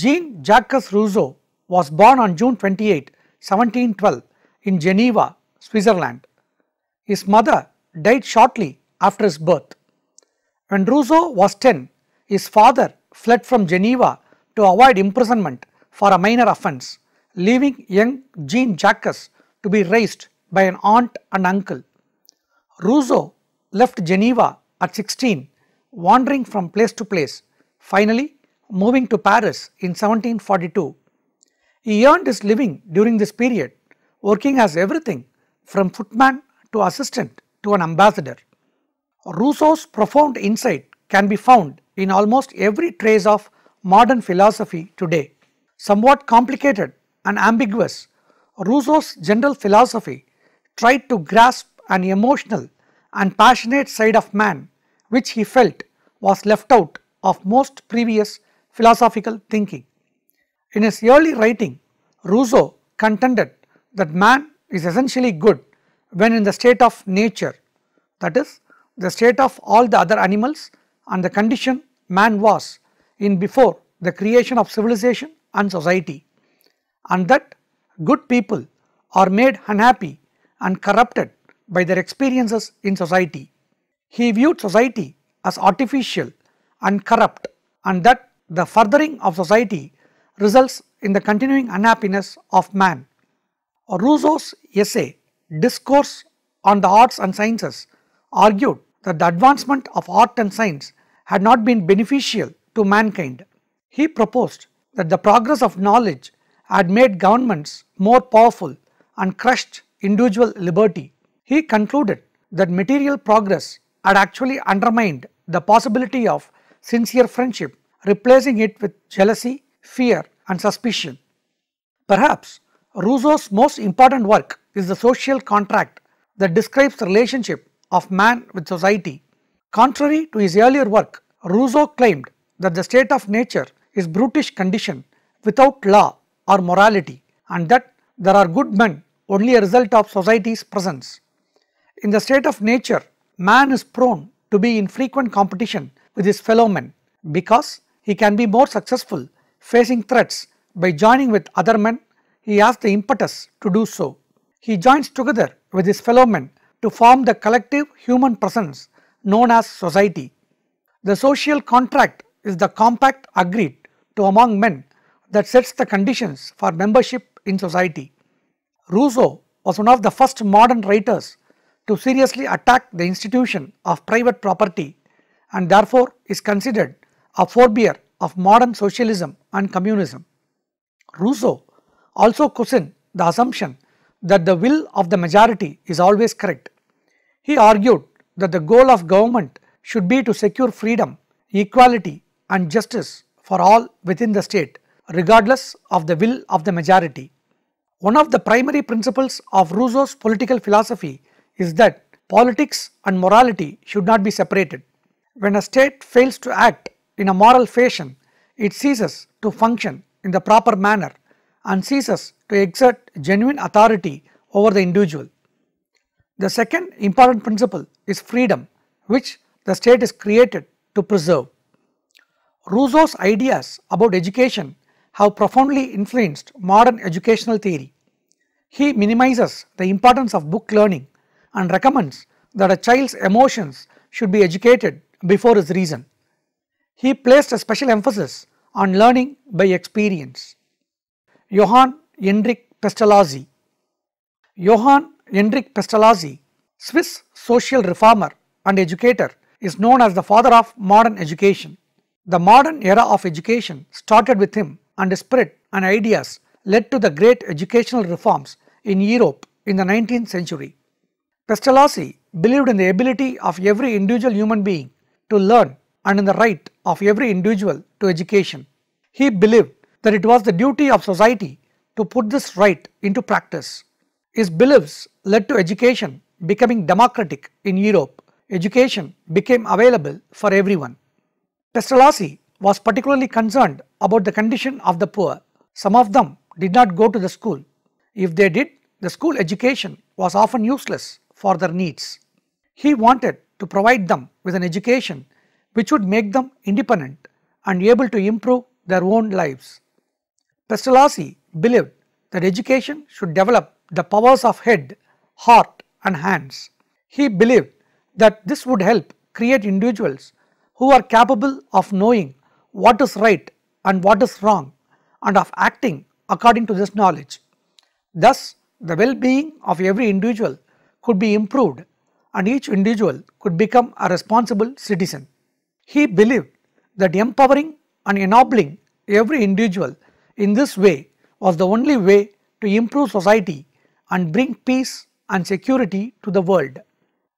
Jean-Jacques Rousseau was born on June 28, 1712 in Geneva, Switzerland. His mother died shortly after his birth. When Rousseau was 10, his father fled from Geneva to avoid imprisonment for a minor offence, leaving young Jean Jacques to be raised by an aunt and uncle. Rousseau left Geneva at 16, wandering from place to place, finally moving to Paris in 1742 he earned his living during this period, working as everything from footman to assistant to an ambassador. Rousseau's profound insight can be found in almost every trace of modern philosophy today. Somewhat complicated and ambiguous, Rousseau's general philosophy tried to grasp an emotional and passionate side of man which he felt was left out of most previous philosophical thinking. In his early writing, Rousseau contended that man is essentially good when in the state of nature that is the state of all the other animals and the condition man was in before the creation of civilization and society and that good people are made unhappy and corrupted by their experiences in society. He viewed society as artificial and corrupt and that the furthering of society results in the continuing unhappiness of man. Rousseau's essay Discourse on the Arts and Sciences argued that the advancement of art and science had not been beneficial to mankind. He proposed that the progress of knowledge had made governments more powerful and crushed individual liberty. He concluded that material progress had actually undermined the possibility of sincere friendship, replacing it with jealousy, fear and suspicion. Perhaps Rousseau's most important work is the social contract that describes the relationship of man with society. Contrary to his earlier work, Rousseau claimed that the state of nature is brutish condition without law or morality and that there are good men only a result of society's presence. In the state of nature, man is prone to be in frequent competition with his fellow men because he can be more successful Facing threats by joining with other men, he has the impetus to do so. He joins together with his fellow men to form the collective human presence known as society. The social contract is the compact agreed to among men that sets the conditions for membership in society. Rousseau was one of the first modern writers to seriously attack the institution of private property and therefore is considered a forbear of modern socialism and communism. Rousseau also questioned the assumption that the will of the majority is always correct. He argued that the goal of government should be to secure freedom, equality and justice for all within the state regardless of the will of the majority. One of the primary principles of Rousseau's political philosophy is that politics and morality should not be separated. When a state fails to act in a moral fashion, it ceases to function in the proper manner and ceases to exert genuine authority over the individual. The second important principle is freedom which the state is created to preserve. Rousseau's ideas about education have profoundly influenced modern educational theory. He minimizes the importance of book learning and recommends that a child's emotions should be educated before his reason he placed a special emphasis on learning by experience. Johann Hendrik Pestalozzi Johann Hendrik Pestalozzi, Swiss social reformer and educator is known as the father of modern education. The modern era of education started with him and his spirit and ideas led to the great educational reforms in Europe in the 19th century. Pestalozzi believed in the ability of every individual human being to learn and in the right of every individual to education. He believed that it was the duty of society to put this right into practice. His beliefs led to education becoming democratic in Europe. Education became available for everyone. Pestalozzi was particularly concerned about the condition of the poor. Some of them did not go to the school. If they did, the school education was often useless for their needs. He wanted to provide them with an education which would make them independent and able to improve their own lives. Pestalozzi believed that education should develop the powers of head, heart and hands. He believed that this would help create individuals who are capable of knowing what is right and what is wrong and of acting according to this knowledge. Thus, the well-being of every individual could be improved and each individual could become a responsible citizen. He believed that empowering and ennobling every individual in this way was the only way to improve society and bring peace and security to the world.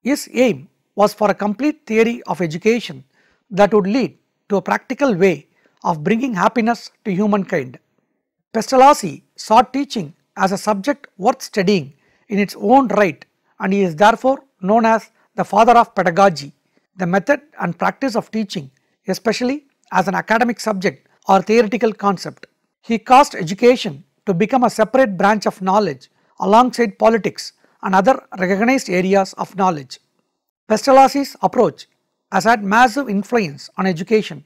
His aim was for a complete theory of education that would lead to a practical way of bringing happiness to humankind. Pestalozzi saw teaching as a subject worth studying in its own right and he is therefore known as the father of pedagogy. The method and practice of teaching, especially as an academic subject or theoretical concept. He caused education to become a separate branch of knowledge alongside politics and other recognized areas of knowledge. Pestalozzi's approach has had massive influence on education.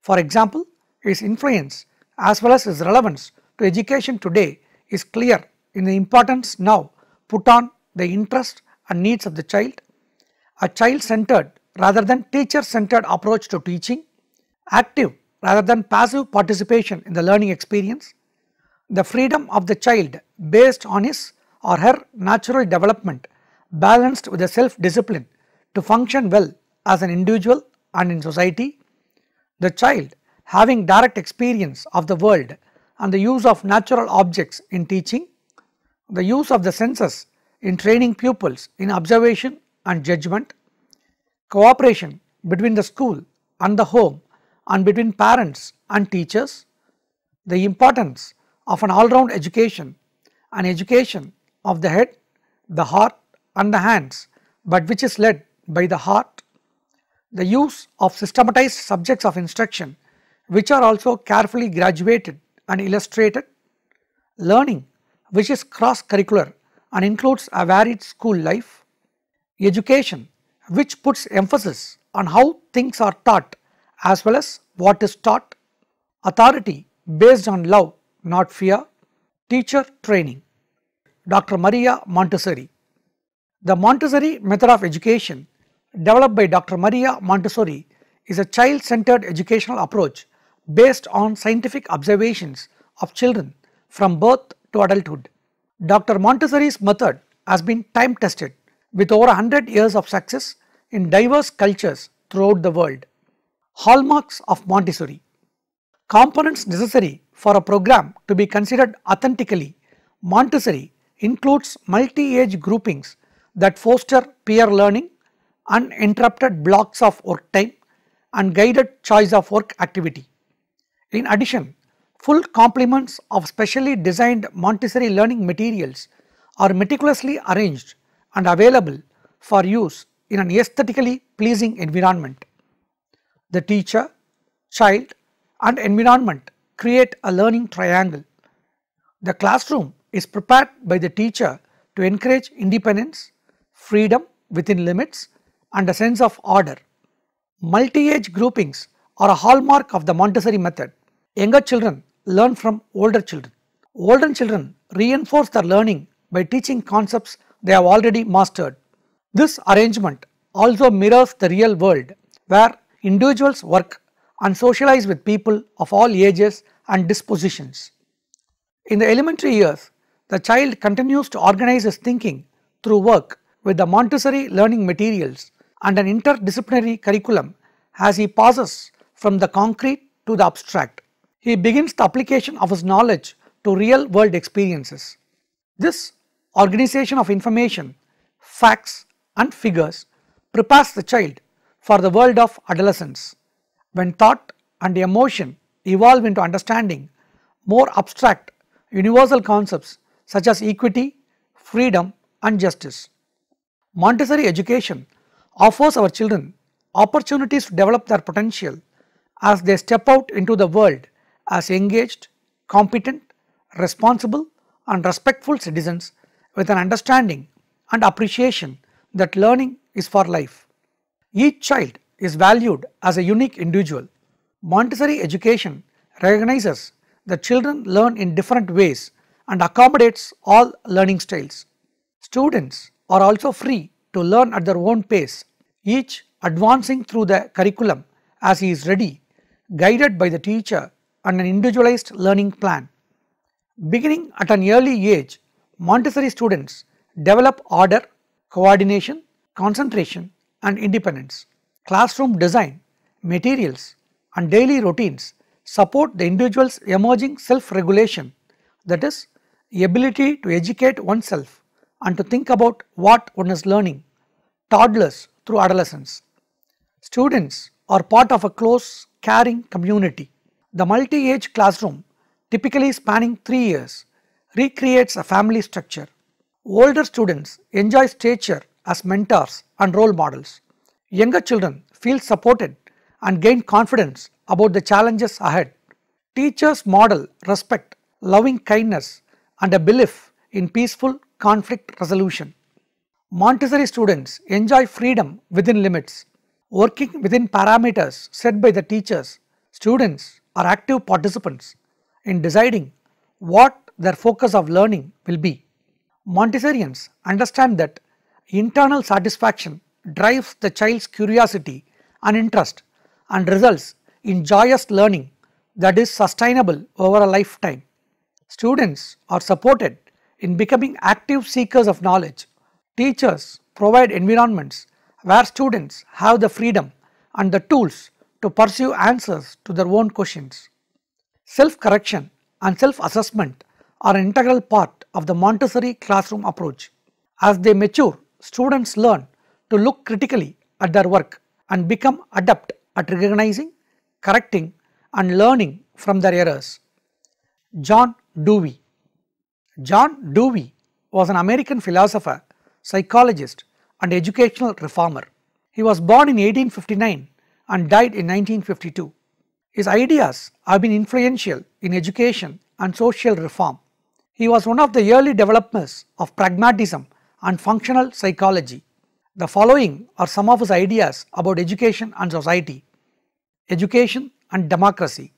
For example, his influence as well as his relevance to education today is clear in the importance now put on the interest and needs of the child. A child centered rather than teacher centered approach to teaching, active rather than passive participation in the learning experience, the freedom of the child based on his or her natural development balanced with a self discipline to function well as an individual and in society, the child having direct experience of the world and the use of natural objects in teaching, the use of the senses in training pupils in observation and judgment, cooperation between the school and the home and between parents and teachers, the importance of an all-round education, an education of the head, the heart and the hands, but which is led by the heart, the use of systematized subjects of instruction which are also carefully graduated and illustrated, learning which is cross-curricular and includes a varied school life, education which puts emphasis on how things are taught as well as what is taught, authority based on love not fear, teacher training. Dr. Maria Montessori The Montessori method of education developed by Dr. Maria Montessori is a child-centered educational approach based on scientific observations of children from birth to adulthood. Dr. Montessori's method has been time tested with over 100 years of success in diverse cultures throughout the world. Hallmarks of Montessori Components necessary for a program to be considered authentically Montessori includes multi-age groupings that foster peer learning, uninterrupted blocks of work time and guided choice of work activity. In addition, full complements of specially designed Montessori learning materials are meticulously arranged and available for use in an aesthetically pleasing environment. The teacher, child and environment create a learning triangle. The classroom is prepared by the teacher to encourage independence, freedom within limits and a sense of order. Multi-age groupings are a hallmark of the Montessori method. Younger children learn from older children. Older children reinforce their learning by teaching concepts they have already mastered. This arrangement also mirrors the real world where individuals work and socialize with people of all ages and dispositions. In the elementary years, the child continues to organize his thinking through work with the Montessori learning materials and an interdisciplinary curriculum as he passes from the concrete to the abstract. He begins the application of his knowledge to real world experiences. This organization of information, facts and figures prepares the child for the world of adolescence when thought and emotion evolve into understanding more abstract universal concepts such as equity, freedom and justice. Montessori education offers our children opportunities to develop their potential as they step out into the world as engaged, competent, responsible and respectful citizens with an understanding and appreciation that learning is for life. Each child is valued as a unique individual. Montessori education recognizes that children learn in different ways and accommodates all learning styles. Students are also free to learn at their own pace, each advancing through the curriculum as he is ready, guided by the teacher and an individualized learning plan. Beginning at an early age, Montessori students develop order coordination, concentration and independence. Classroom design, materials and daily routines support the individual's emerging self-regulation that is ability to educate oneself and to think about what one is learning toddlers through adolescence. Students are part of a close caring community. The multi-age classroom typically spanning 3 years recreates a family structure Older students enjoy stature as mentors and role models. Younger children feel supported and gain confidence about the challenges ahead. Teachers model respect, loving kindness and a belief in peaceful conflict resolution. Montessori students enjoy freedom within limits. Working within parameters set by the teachers, students are active participants in deciding what their focus of learning will be. Montessorians understand that internal satisfaction drives the child's curiosity and interest and results in joyous learning that is sustainable over a lifetime. Students are supported in becoming active seekers of knowledge. Teachers provide environments where students have the freedom and the tools to pursue answers to their own questions. Self-correction and self-assessment are an integral part of the Montessori classroom approach. As they mature, students learn to look critically at their work and become adept at recognizing, correcting and learning from their errors. John Dewey John Dewey was an American philosopher, psychologist and educational reformer. He was born in 1859 and died in 1952. His ideas have been influential in education and social reform. He was one of the early developers of pragmatism and functional psychology. The following are some of his ideas about education and society. Education and democracy.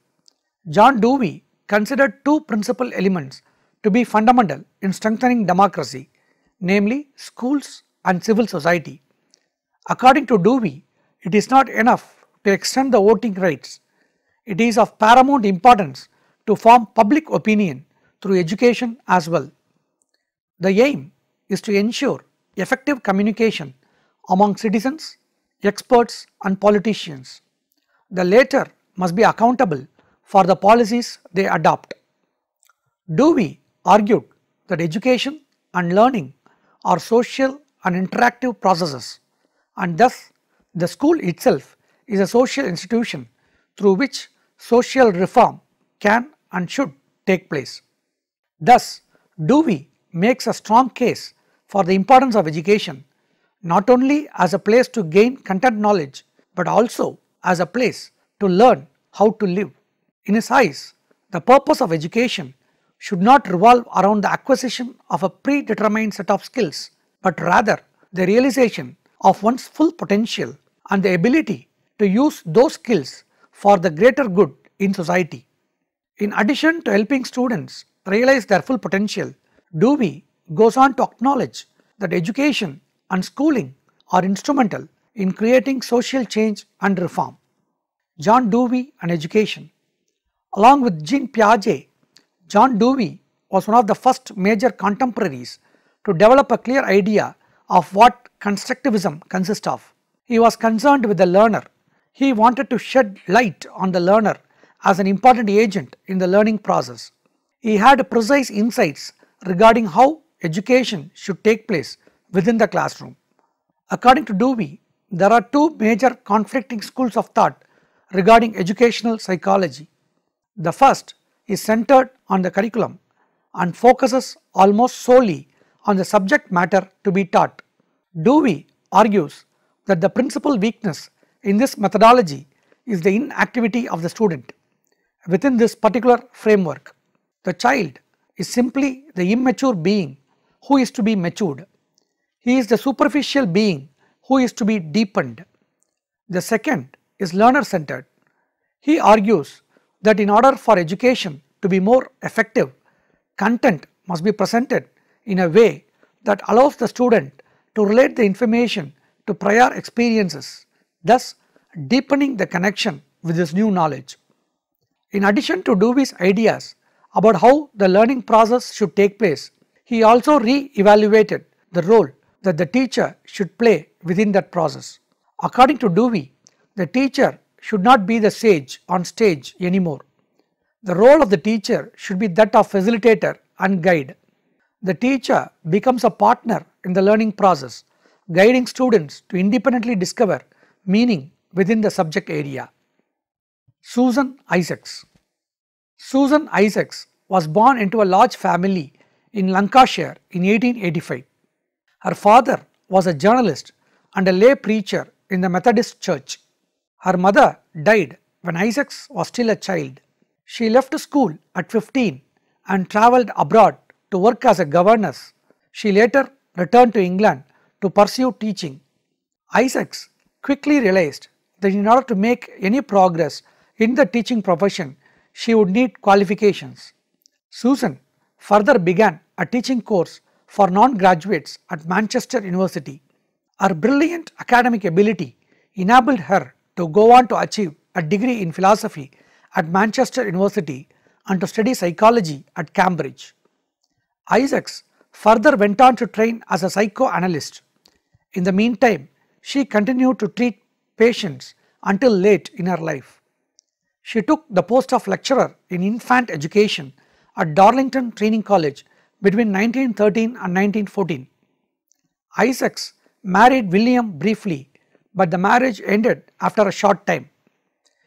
John Dewey considered two principal elements to be fundamental in strengthening democracy, namely schools and civil society. According to Dewey, it is not enough to extend the voting rights. It is of paramount importance to form public opinion through education as well. The aim is to ensure effective communication among citizens, experts and politicians. The latter must be accountable for the policies they adopt. Dewey argued that education and learning are social and interactive processes and thus the school itself is a social institution through which social reform can and should take place. Thus, Dewey makes a strong case for the importance of education not only as a place to gain content knowledge but also as a place to learn how to live. In his eyes, the purpose of education should not revolve around the acquisition of a predetermined set of skills but rather the realization of one's full potential and the ability to use those skills for the greater good in society. In addition to helping students realize their full potential, Dewey goes on to acknowledge that education and schooling are instrumental in creating social change and reform. John Dewey and education. Along with Jean Piaget, John Dewey was one of the first major contemporaries to develop a clear idea of what constructivism consists of. He was concerned with the learner. He wanted to shed light on the learner as an important agent in the learning process. He had precise insights regarding how education should take place within the classroom. According to Dewey, there are two major conflicting schools of thought regarding educational psychology. The first is centered on the curriculum and focuses almost solely on the subject matter to be taught. Dewey argues that the principal weakness in this methodology is the inactivity of the student within this particular framework. The child is simply the immature being who is to be matured. He is the superficial being who is to be deepened. The second is learner centered. He argues that in order for education to be more effective, content must be presented in a way that allows the student to relate the information to prior experiences, thus deepening the connection with this new knowledge. In addition to Dewey's ideas about how the learning process should take place. He also re-evaluated the role that the teacher should play within that process. According to Dewey, the teacher should not be the sage on stage anymore. The role of the teacher should be that of facilitator and guide. The teacher becomes a partner in the learning process, guiding students to independently discover meaning within the subject area. Susan Isaacs Susan Isaacs was born into a large family in Lancashire in 1885. Her father was a journalist and a lay preacher in the Methodist Church. Her mother died when Isaacs was still a child. She left school at 15 and travelled abroad to work as a governess. She later returned to England to pursue teaching. Isaacs quickly realized that in order to make any progress in the teaching profession, she would need qualifications. Susan further began a teaching course for non-graduates at Manchester University. Her brilliant academic ability enabled her to go on to achieve a degree in philosophy at Manchester University and to study psychology at Cambridge. Isaacs further went on to train as a psychoanalyst. In the meantime, she continued to treat patients until late in her life. She took the post of lecturer in infant education at Darlington Training College between 1913 and 1914. Isaacs married William briefly, but the marriage ended after a short time.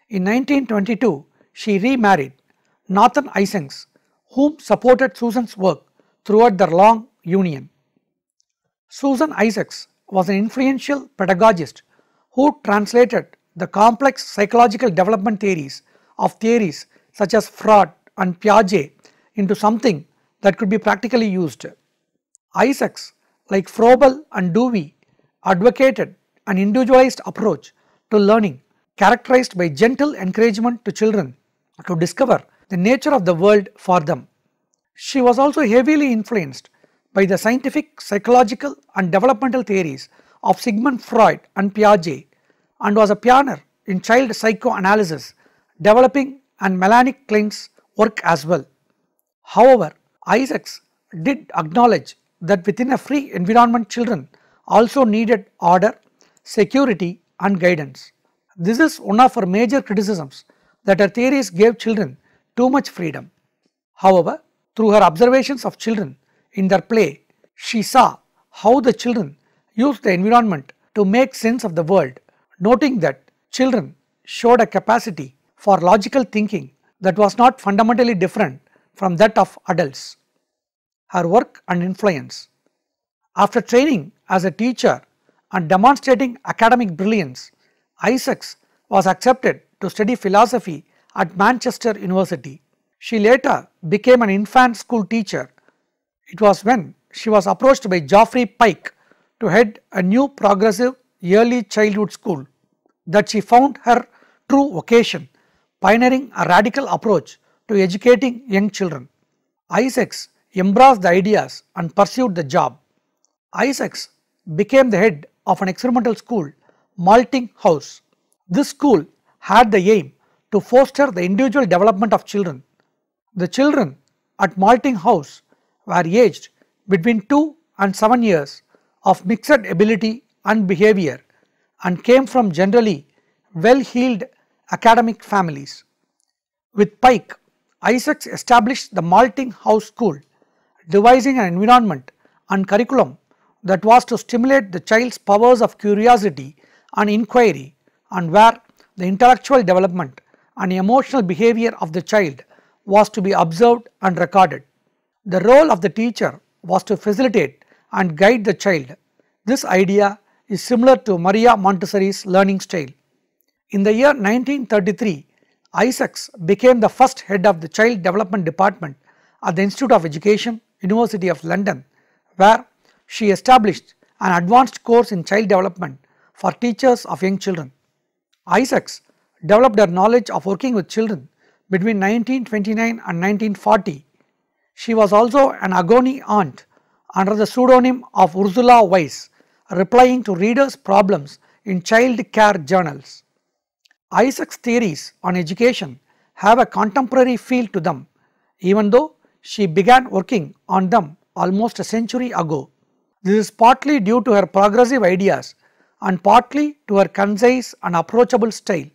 In 1922, she remarried Nathan Isaacs, whom supported Susan's work throughout their long union. Susan Isaacs was an influential pedagogist who translated the complex psychological development theories of theories such as Freud and Piaget into something that could be practically used. Isaacs like Froebel and Dewey advocated an individualized approach to learning characterized by gentle encouragement to children to discover the nature of the world for them. She was also heavily influenced by the scientific, psychological and developmental theories of Sigmund Freud and Piaget and was a pioneer in child psychoanalysis, developing and Melanic Klein's work as well. However, Isaacs did acknowledge that within a free environment children also needed order, security and guidance. This is one of her major criticisms that her theories gave children too much freedom. However, through her observations of children in their play, she saw how the children used the environment to make sense of the world noting that children showed a capacity for logical thinking that was not fundamentally different from that of adults. Her work and influence. After training as a teacher and demonstrating academic brilliance, Isaacs was accepted to study philosophy at Manchester University. She later became an infant school teacher. It was when she was approached by Geoffrey Pike to head a new progressive early childhood school that she found her true vocation, pioneering a radical approach to educating young children. Isaacs embraced the ideas and pursued the job. Isaacs became the head of an experimental school, Malting House. This school had the aim to foster the individual development of children. The children at Malting House were aged between 2 and 7 years of mixed ability and behavior and came from generally well-heeled academic families. With Pike, Isaacs established the Malting House School, devising an environment and curriculum that was to stimulate the child's powers of curiosity and inquiry and where the intellectual development and emotional behavior of the child was to be observed and recorded. The role of the teacher was to facilitate and guide the child. This idea is similar to Maria Montessori's learning style. In the year 1933, Isaacs became the first head of the Child Development Department at the Institute of Education, University of London, where she established an advanced course in child development for teachers of young children. Isaacs developed her knowledge of working with children between 1929 and 1940. She was also an agony aunt under the pseudonym of Ursula Weiss replying to readers' problems in child care journals. Isaac's theories on education have a contemporary feel to them, even though she began working on them almost a century ago. This is partly due to her progressive ideas and partly to her concise and approachable style.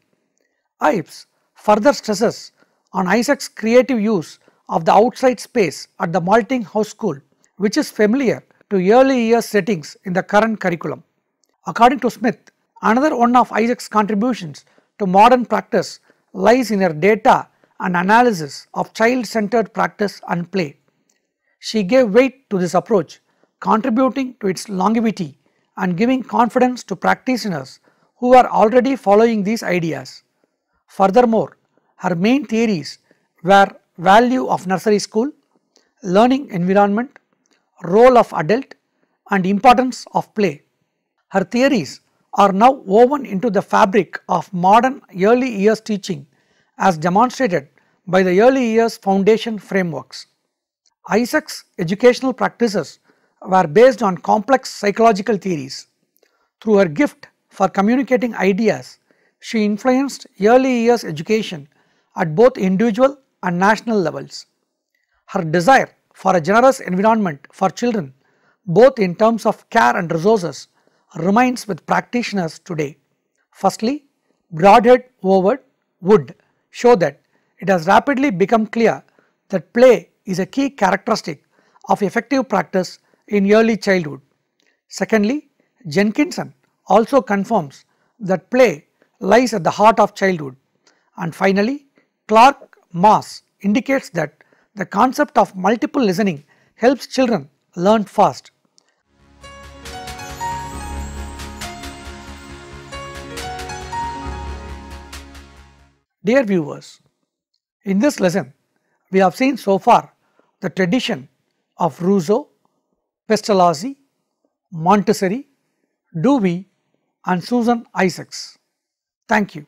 Ives further stresses on Isaac's creative use of the outside space at the Malting House School, which is familiar to early years settings in the current curriculum. According to Smith, another one of Isaac's contributions to modern practice lies in her data and analysis of child-centered practice and play. She gave weight to this approach, contributing to its longevity and giving confidence to practitioners who are already following these ideas. Furthermore, her main theories were value of nursery school, learning environment, role of adult and importance of play. Her theories are now woven into the fabric of modern early years teaching as demonstrated by the early years foundation frameworks. Isaac's educational practices were based on complex psychological theories. Through her gift for communicating ideas, she influenced early years education at both individual and national levels. Her desire for a generous environment for children both in terms of care and resources remains with practitioners today. Firstly, Broadhead Howard Wood show that it has rapidly become clear that play is a key characteristic of effective practice in early childhood. Secondly, Jenkinson also confirms that play lies at the heart of childhood. And finally, Clark Moss indicates that the concept of multiple listening helps children learn fast. Dear viewers, in this lesson, we have seen so far the tradition of Rousseau, Pestalozzi, Montessori, Dewey and Susan Isaacs. Thank you.